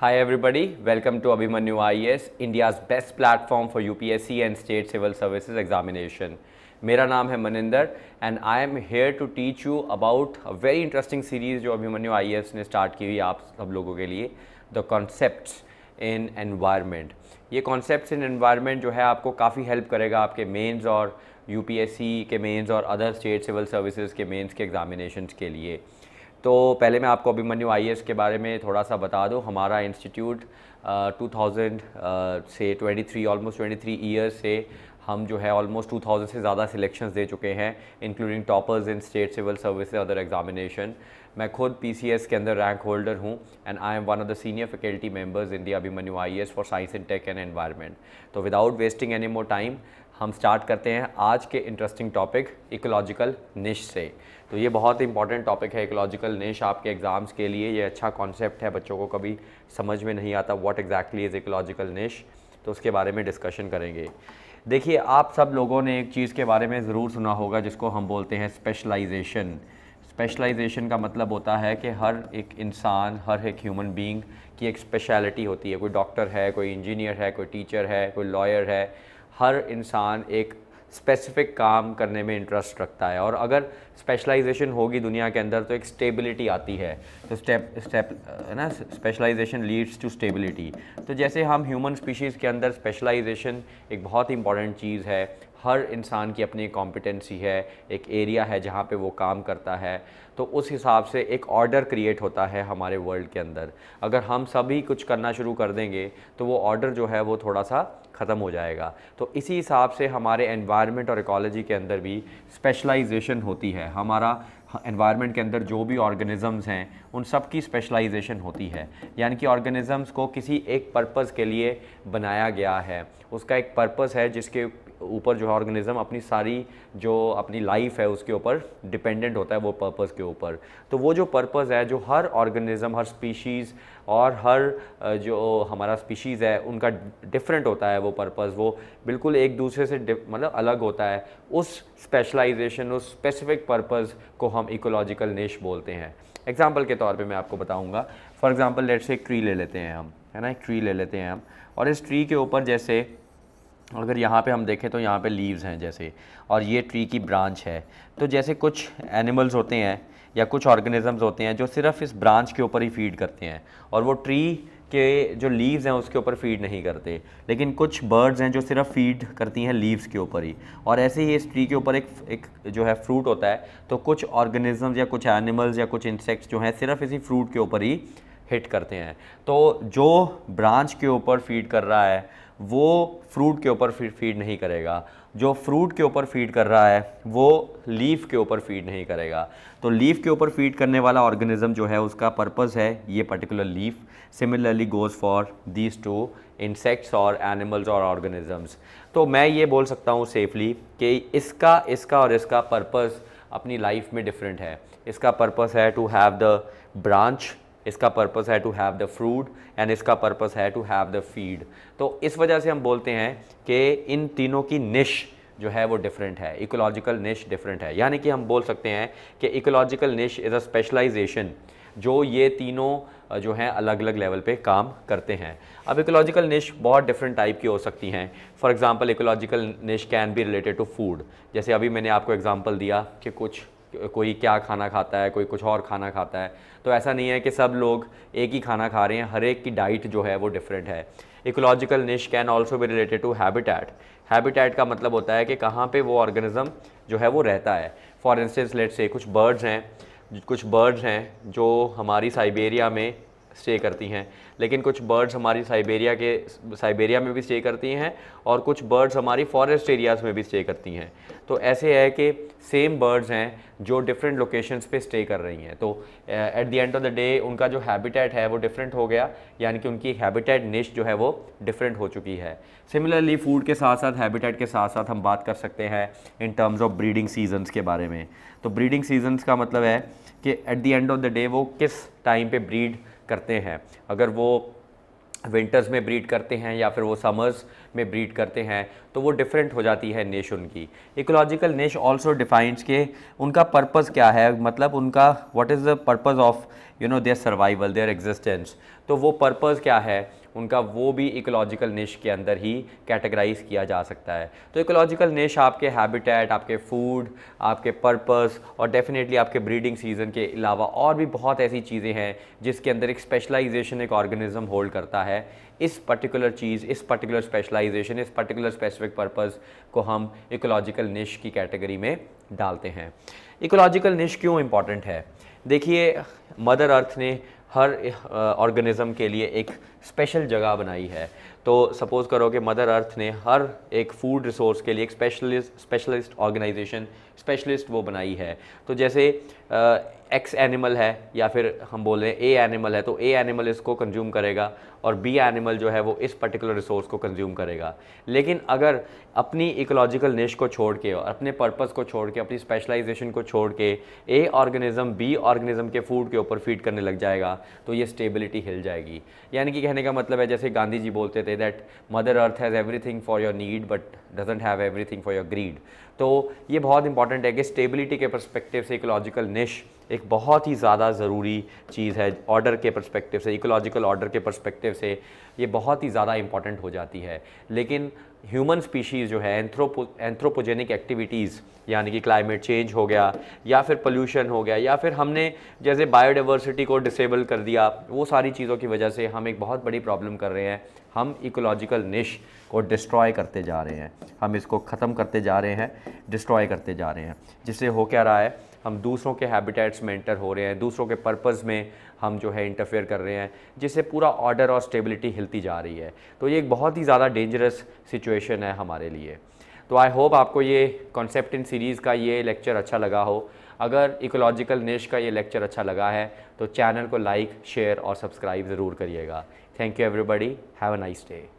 Hi everybody, welcome to Abhimanyu IAS, e India's best platform for UPSC and State Civil Services examination. मेरा नाम है Maninder and I am here to teach you about a very interesting series जो Abhimanyu I e ने start की हुई आप सब लोगों के लिए द कॉन्सेप्ट्स इन एनवायरनमेंट ये कॉन्सेप्ट्स इन एनवायरनमेंट जो है आपको काफ़ी हेल्प करेगा आपके मेंस और यूपीएससी के मेंस और अदर स्टेट सिविल सर्विसेज के मेंस के एग्जामिनेशंस के लिए तो पहले मैं आपको अभिमन्यु आई के बारे में थोड़ा सा बता दूँ हमारा इंस्टीट्यूट uh, 2000 uh, से 23 ऑलमोस्ट 23 ईयर्स से हम जो है ऑलमोस्ट 2000 से ज़्यादा सिलेक्शंस दे चुके हैं including toppers in state civil service other examination मैं खुद पी के अंदर रैंक होल्डर हूँ and I am one of the senior faculty in India Abhimanyu I for science and tech and environment तो without wasting any more time हम start करते हैं आज के इंटरेस्टिंग टॉपिक इकोलॉजिकल निश से तो ये बहुत इंपॉर्टेंट टॉपिक है इकोलॉजिकल निश आपके एग्ज़ाम्स के लिए ये अच्छा कॉन्सेप्ट है बच्चों को कभी समझ में नहीं आता व्हाट एग्जैक्टली इज़ इकोलॉजिकल निश तो उसके बारे में डिस्कशन करेंगे देखिए आप सब लोगों ने एक चीज़ के बारे में ज़रूर सुना होगा जिसको हम बोलते हैं स्पेशलाइजेशन स्पेशलाइजेशन का मतलब होता है कि हर एक इंसान हर एक ह्यूमन बीइंग की एक स्पेशलिटी होती है कोई डॉक्टर है कोई इंजीनियर है कोई टीचर है कोई लॉयर है हर इंसान एक स्पेसिफिक काम करने में इंटरेस्ट रखता है और अगर स्पेशलाइजेशन होगी दुनिया के अंदर तो एक स्टेबिलिटी आती है तो स्टेप स्टेप है ना स्पेशलाइजेशन लीड्स टू स्टेबिलिटी तो जैसे हम ह्यूमन स्पीशीज़ के अंदर स्पेशलाइजेशन एक बहुत इंपॉर्टेंट चीज़ है हर इंसान की अपनी कॉम्पिटेंसी है एक एरिया है जहाँ पे वो काम करता है तो उस हिसाब से एक ऑर्डर क्रिएट होता है हमारे वर्ल्ड के अंदर अगर हम सभी कुछ करना शुरू कर देंगे तो वो ऑर्डर जो है वो थोड़ा सा ख़त्म हो जाएगा तो इसी हिसाब से हमारे एनवायरनमेंट और इकोलॉजी के अंदर भी स्पेशलाइजेशन होती है हमारा एनवायरनमेंट के अंदर जो भी ऑर्गेनिज़म्स हैं उन सब की स्पेशलाइजेशन होती है यानी कि ऑर्गेनिज़म्स को किसी एक पर्पज़ के लिए बनाया गया है उसका एक पर्पज़ है जिसके ऊपर जो है ऑर्गेनिज़म अपनी सारी जो अपनी लाइफ है उसके ऊपर डिपेंडेंट होता है वो पर्पस के ऊपर तो वो जो पर्पस है जो हर ऑर्गेनिज़्म हर स्पीशीज़ और हर जो हमारा स्पीशीज़ है उनका डिफरेंट होता है वो पर्पस वो बिल्कुल एक दूसरे से मतलब अलग होता है उस स्पेशलाइजेशन उस स्पेसिफिक पर्पस को हम इकोलॉजिकल नेश बोलते हैं एग्जाम्पल के तौर पे मैं आपको बताऊंगा for example let's say tree ले लेते हैं हम है ना एक ट्री ले लेते हैं हम और इस ट्री के ऊपर जैसे अगर यहाँ पे हम देखें तो यहाँ पे लीव्स हैं जैसे और ये ट्री की ब्रांच है तो जैसे कुछ एनिमल्स होते हैं या कुछ ऑर्गेनिजम्स होते हैं जो सिर्फ इस ब्रांच के ऊपर ही फीड करते हैं और वो ट्री के जो लीव्स हैं उसके ऊपर फीड नहीं करते लेकिन कुछ बर्ड्स हैं जो सिर्फ फीड करती हैं लीव्स के ऊपर ही और ऐसे ही इस ट्री के ऊपर एक एक जो है फ्रूट होता है तो कुछ ऑर्गेनिजम्स या कुछ एनिमल्स या कुछ इंसेक्ट्स जो हैं सिर्फ इसी फ्रूट के ऊपर ही हिट करते हैं तो जो ब्रांच के ऊपर फीड कर रहा है वो फ्रूट के ऊपर फीड नहीं करेगा जो फ्रूट के ऊपर फीड कर रहा है वो लीफ के ऊपर फीड नहीं करेगा तो लीफ के ऊपर फीड करने वाला ऑर्गेनिज्म जो है उसका पर्पज़ है ये particular leaf similarly goes for these two insects और एनिमल्स और ऑर्गेनिजम्स तो मैं ये बोल सकता हूँ सेफली कि इसका इसका और इसका पर्पज़ अपनी लाइफ में डिफरेंट है इसका पर्पज़ है टू हैव द ब्रांच इसका पर्पस है to have the fruit and इसका पर्पस है टू हैव द फीड तो इस वजह से हम बोलते हैं कि इन तीनों की निश जो है वो डिफरेंट है इकोलॉजिकल निश डिफरेंट है यानी कि हम बोल सकते हैं कि इकोलॉजिकल निश इज़ अ स्पेशलाइजेशन जो ये तीनों जो हैं अलग अलग लेवल पे काम करते हैं अब इकोलॉजिकल निश बहुत डिफरेंट टाइप की हो सकती हैं for example ecological niche can be related to food जैसे अभी मैंने आपको एग्ज़ाम्पल दिया कि कुछ कोई क्या खाना खाता है कोई कुछ और खाना खाता है तो ऐसा नहीं है कि सब लोग एक ही खाना खा रहे हैं हर एक की डाइट जो है वो डिफरेंट है इकोलॉजिकल निश कैन ऑल्सो भी रिलेटेड टू हैबिटैट हैबिटैट का मतलब होता है कि कहाँ पे वो ऑर्गेनिज़म जो है वो रहता है फॉर इंस्टेंस लेट से कुछ बर्ड्स हैं कुछ बर्ड्स हैं जो हमारी साइबेरिया में स्टे करती हैं लेकिन कुछ बर्ड्स हमारी साइबेरिया के साइबेरिया में भी स्टे करती हैं और कुछ बर्ड्स हमारी फॉरेस्ट एरियाज़ में भी स्टे करती हैं तो ऐसे है कि सेम बर्ड्स हैं जो डिफरेंट लोकेशंस पे स्टे कर रही हैं तो at the end of the day उनका जो हैबिटेट है वो डिफरेंट हो गया यानी कि उनकी हैबिटेट निश जो है वो डिफरेंट हो चुकी है सिमिलरली फूड के साथ साथ हैबिटेट के साथ साथ हम बात कर सकते हैं in terms of breeding seasons के बारे में तो ब्रीडिंग सीजन्स का मतलब है कि at the end of the day वो किस टाइम पे ब्रीड करते हैं अगर वो विंटर्स में ब्रीड करते हैं या फिर वो समर्स में ब्रीड करते हैं तो वो डिफरेंट हो जाती है नेश उनकी इकोलॉजिकल नेश ऑल्सो डिफाइंस के उनका पर्पज़ क्या है मतलब उनका what is the purpose of you know their survival their existence तो वो पर्पज़ क्या है उनका वो भी इकोलॉजिकल निश के अंदर ही कैटेगराइज किया जा सकता है तो इकोलॉजिकल निश आपके हैबिटेट आपके फूड आपके पर्पस और डेफिनेटली आपके ब्रीडिंग सीजन के अलावा और भी बहुत ऐसी चीज़ें हैं जिसके अंदर एक स्पेशलाइजेशन एक ऑर्गेनिज्म होल्ड करता है इस पर्टिकुलर चीज़ इस पर्टिकुलर स्पेशलाइजेशन इस पर्टिकुलर स्पेसिफिक पर्पस को हम इकोलॉजिकल निश की कैटेगरी में डालते हैं इकोलॉजिकल निश क्यों इम्पॉर्टेंट है देखिए मदर अर्थ ने हर ऑर्गेनिज़म के लिए एक स्पेशल जगह बनाई है तो सपोज़ करो कि मदर अर्थ ने हर एक फूड रिसोर्स के लिए एक स्पेशलिस्ट स्पेशलिस्ट ऑर्गेनाइजेशन स्पेशलिस्ट वो बनाई है तो जैसे एक्स एनिमल है या फिर हम बोल रहे हैं ए एनिमल है तो ए एनिमल इसको कंज्यूम करेगा और बी एनिमल जो है वो इस पर्टिकुलर रिसोर्स को कंज्यूम करेगा लेकिन अगर अपनी इकोलॉजिकल निश को छोड़ के और अपने पर्पस को छोड़ के अपनी स्पेशलाइजेशन को छोड़ के ए ऑर्गेनिज्म बी ऑर्गेनिज्म के फूड के ऊपर फीड करने लग जाएगा तो ये स्टेबिलिटी हिल जाएगी यानी कि कहने का मतलब है जैसे गांधी जी बोलते थे that mother earth has everything for your need but doesn't have everything for your greed तो ये बहुत इंपॉर्टेंट है कि स्टेबिलिटी के परस्पेक्टिव से इकोलॉजिकल निश एक बहुत ही ज़्यादा ज़रूरी चीज़ है ऑर्डर के परस्पेक्टिव से इकोलॉजिकल ऑर्डर के परस्पेक्टिव से ये बहुत ही ज़्यादा इंपॉर्टेंट हो जाती है लेकिन ह्यूमन स्पीशीज़ जो है एंथ्रोपो एंथ्रोपोजेनिक एक्टिविटीज़ यानी कि क्लाइमेट चेंज हो गया या फिर पोल्यूशन हो गया या फिर हमने जैसे बायोडाइवर्सिटी को डिसेबल कर दिया वो सारी चीज़ों की वजह से हम एक बहुत बड़ी प्रॉब्लम कर रहे हैं हम इकोलॉजिकल निश को डिस्ट्रॉय करते जा रहे हैं हम इसको ख़त्म करते जा रहे हैं डिस्ट्रॉय करते जा रहे हैं जिससे हो क्या रहा है हम दूसरों के हैबिटेट्स में एंटर हो रहे हैं दूसरों के पर्पज़ में हम जो है इंटरफेयर कर रहे हैं जिससे पूरा ऑर्डर और स्टेबिलिटी हिलती जा रही है तो ये एक बहुत ही ज़्यादा डेंजरस सिचुएशन है हमारे लिए तो आई होप आपको ये कॉन्सेप्ट इन सीरीज़ का ये लेक्चर अच्छा लगा हो अगर इकोलॉजिकल निश का ये लेक्चर अच्छा लगा है तो चैनल को लाइक शेयर और सब्सक्राइब ज़रूर करिएगा thank you everybody have a nice day